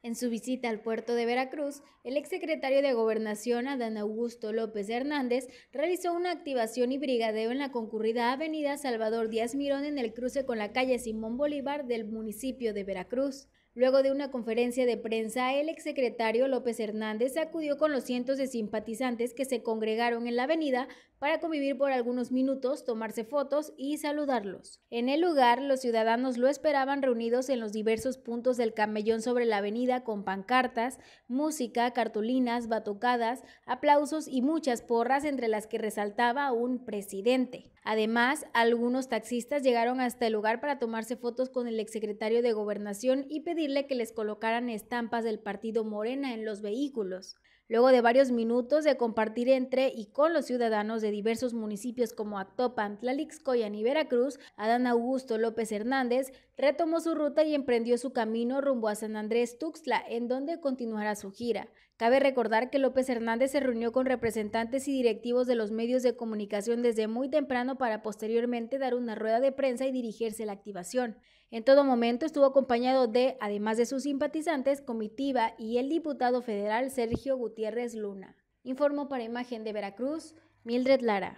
En su visita al puerto de Veracruz, el exsecretario de Gobernación Adán Augusto López Hernández realizó una activación y brigadeo en la concurrida avenida Salvador Díaz Mirón en el cruce con la calle Simón Bolívar del municipio de Veracruz. Luego de una conferencia de prensa, el exsecretario López Hernández acudió con los cientos de simpatizantes que se congregaron en la avenida para convivir por algunos minutos, tomarse fotos y saludarlos. En el lugar, los ciudadanos lo esperaban reunidos en los diversos puntos del camellón sobre la avenida con pancartas, música, cartulinas, batucadas, aplausos y muchas porras entre las que resaltaba un presidente. Además, algunos taxistas llegaron hasta el lugar para tomarse fotos con el exsecretario de Gobernación y pedirle que les colocaran estampas del partido Morena en los vehículos. Luego de varios minutos de compartir entre y con los ciudadanos de diversos municipios como Actopan, Tlalixcoyan y Veracruz, Adán Augusto López Hernández retomó su ruta y emprendió su camino rumbo a San Andrés Tuxtla, en donde continuará su gira. Cabe recordar que López Hernández se reunió con representantes y directivos de los medios de comunicación desde muy temprano para posteriormente dar una rueda de prensa y dirigirse a la activación. En todo momento estuvo acompañado de, además de sus simpatizantes, comitiva y el diputado federal Sergio Gutiérrez Luna. Informó para Imagen de Veracruz, Mildred Lara.